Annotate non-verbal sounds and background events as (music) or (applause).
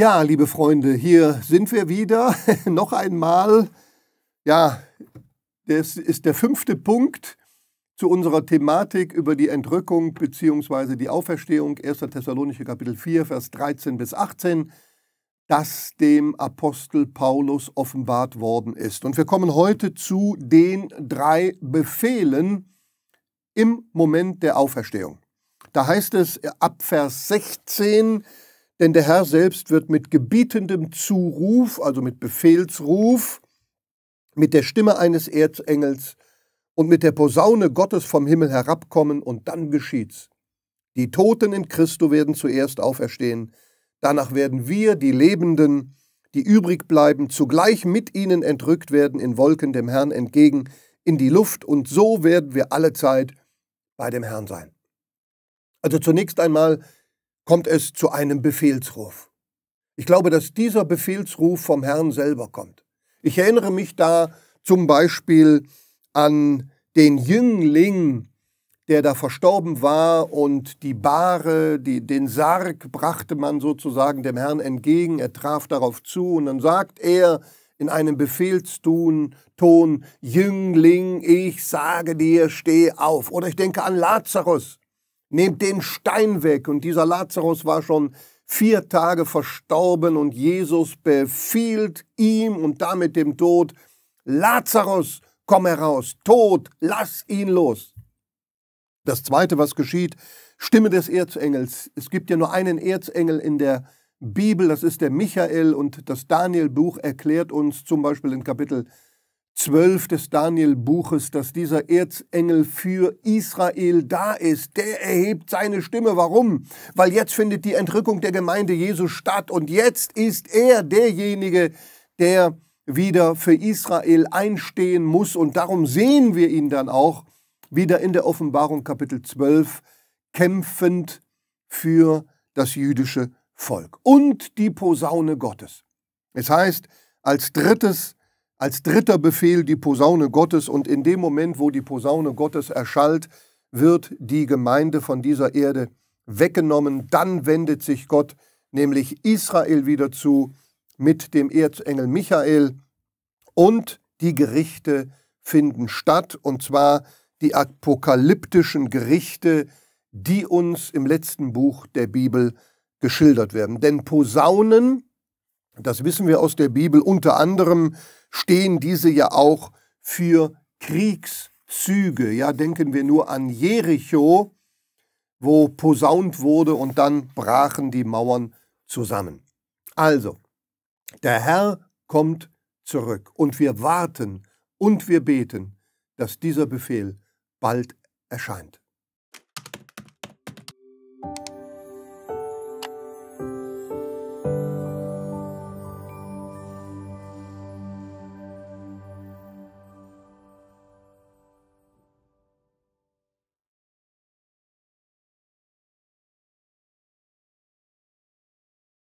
Ja, liebe Freunde, hier sind wir wieder. (laughs) Noch einmal. Ja, das ist der fünfte Punkt zu unserer Thematik über die Entrückung bzw. die Auferstehung. 1. Thessalonicher Kapitel 4, Vers 13 bis 18, das dem Apostel Paulus offenbart worden ist. Und wir kommen heute zu den drei Befehlen im Moment der Auferstehung. Da heißt es ab Vers 16, denn der Herr selbst wird mit gebietendem Zuruf, also mit Befehlsruf, mit der Stimme eines Erzengels und mit der Posaune Gottes vom Himmel herabkommen und dann geschieht's. Die Toten in Christo werden zuerst auferstehen, danach werden wir, die Lebenden, die übrig bleiben, zugleich mit ihnen entrückt werden in Wolken dem Herrn entgegen in die Luft und so werden wir alle Zeit bei dem Herrn sein. Also zunächst einmal kommt es zu einem Befehlsruf. Ich glaube, dass dieser Befehlsruf vom Herrn selber kommt. Ich erinnere mich da zum Beispiel an den Jüngling, der da verstorben war und die Bahre, die, den Sarg brachte man sozusagen dem Herrn entgegen, er traf darauf zu und dann sagt er in einem Befehlston, Jüngling, ich sage dir, steh auf. Oder ich denke an Lazarus, Nehmt den Stein weg. Und dieser Lazarus war schon vier Tage verstorben und Jesus befiehlt ihm und damit dem Tod, Lazarus, komm heraus, Tod, lass ihn los. Das Zweite, was geschieht, Stimme des Erzengels. Es gibt ja nur einen Erzengel in der Bibel, das ist der Michael und das Danielbuch erklärt uns zum Beispiel in Kapitel 12 des Daniel-Buches, dass dieser Erzengel für Israel da ist. Der erhebt seine Stimme. Warum? Weil jetzt findet die Entrückung der Gemeinde Jesus statt und jetzt ist er derjenige, der wieder für Israel einstehen muss und darum sehen wir ihn dann auch wieder in der Offenbarung Kapitel 12 kämpfend für das jüdische Volk und die Posaune Gottes. Es heißt als drittes, als dritter Befehl die Posaune Gottes und in dem Moment, wo die Posaune Gottes erschallt, wird die Gemeinde von dieser Erde weggenommen. Dann wendet sich Gott, nämlich Israel, wieder zu mit dem Erzengel Michael und die Gerichte finden statt und zwar die apokalyptischen Gerichte, die uns im letzten Buch der Bibel geschildert werden. Denn Posaunen das wissen wir aus der Bibel. Unter anderem stehen diese ja auch für Kriegszüge. Ja, denken wir nur an Jericho, wo posaunt wurde und dann brachen die Mauern zusammen. Also, der Herr kommt zurück und wir warten und wir beten, dass dieser Befehl bald erscheint.